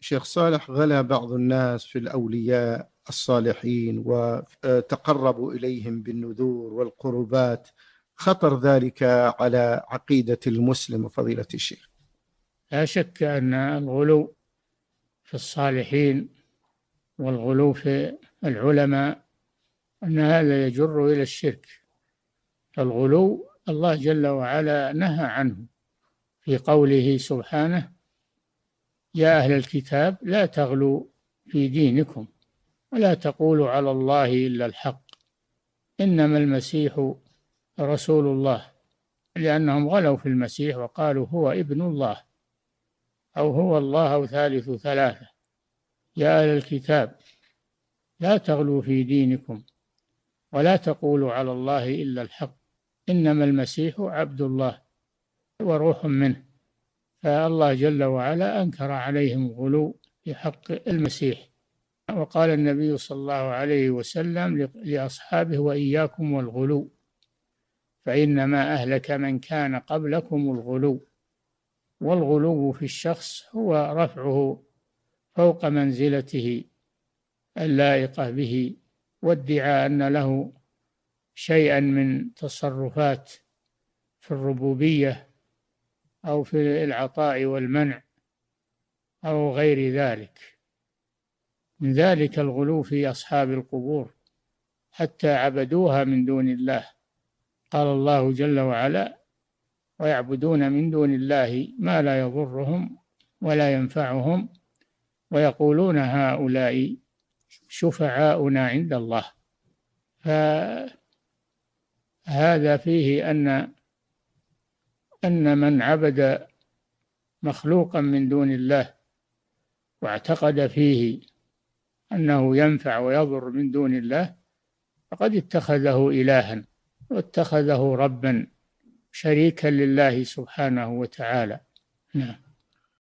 شيخ صالح غلا بعض الناس في الأولياء الصالحين وتقربوا آه، إليهم بالنذور والقربات خطر ذلك على عقيدة المسلم فضيلة الشيخ لا شك أن الغلو في الصالحين والغلو في العلماء أن هذا يجر إلى الشرك الغلو الله جل وعلا نهى عنه في قوله سبحانه يا أهل الكتاب لا تغلوا في دينكم ولا تقولوا على الله إلا الحق إنما المسيح رسول الله لأنهم غلوا في المسيح وقالوا هو ابن الله أو هو الله أو ثالث ثلاثة يا أهل الكتاب لا تغلوا في دينكم ولا تقولوا على الله إلا الحق إنما المسيح عبد الله وروح منه فالله جل وعلا أنكر عليهم الغلو في حق المسيح وقال النبي صلى الله عليه وسلم لأصحابه وإياكم والغلو فإنما أهلك من كان قبلكم الغلو والغلو في الشخص هو رفعه فوق منزلته اللائقة به وادعى أن له شيئا من تصرفات في الربوبية أو في العطاء والمنع أو غير ذلك من ذلك الغلو في أصحاب القبور حتى عبدوها من دون الله قال الله جل وعلا ويعبدون من دون الله ما لا يضرهم ولا ينفعهم ويقولون هؤلاء شفعاؤنا عند الله فهذا فيه أن أن من عبد مخلوقا من دون الله واعتقد فيه أنه ينفع ويضر من دون الله فقد اتخذه إلها واتخذه ربا شريكا لله سبحانه وتعالى نعم